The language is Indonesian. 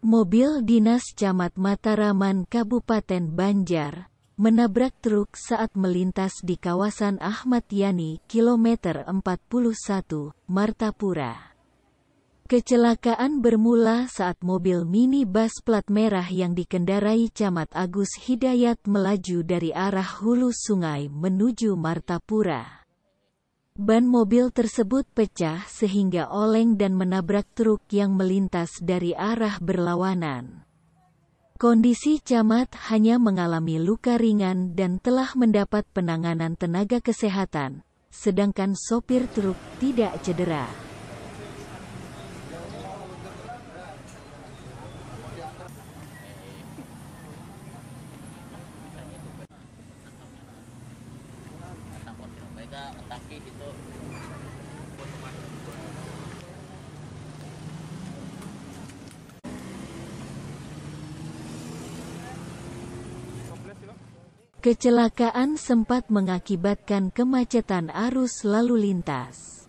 Mobil dinas Camat Mataraman Kabupaten Banjar menabrak truk saat melintas di kawasan Ahmad Yani, kilometer 41, Martapura. Kecelakaan bermula saat mobil mini bus plat merah yang dikendarai Camat Agus Hidayat melaju dari arah hulu sungai menuju Martapura. Ban mobil tersebut pecah sehingga oleng dan menabrak truk yang melintas dari arah berlawanan. Kondisi camat hanya mengalami luka ringan dan telah mendapat penanganan tenaga kesehatan, sedangkan sopir truk tidak cedera. Gitu. Kecelakaan sempat mengakibatkan kemacetan arus lalu lintas.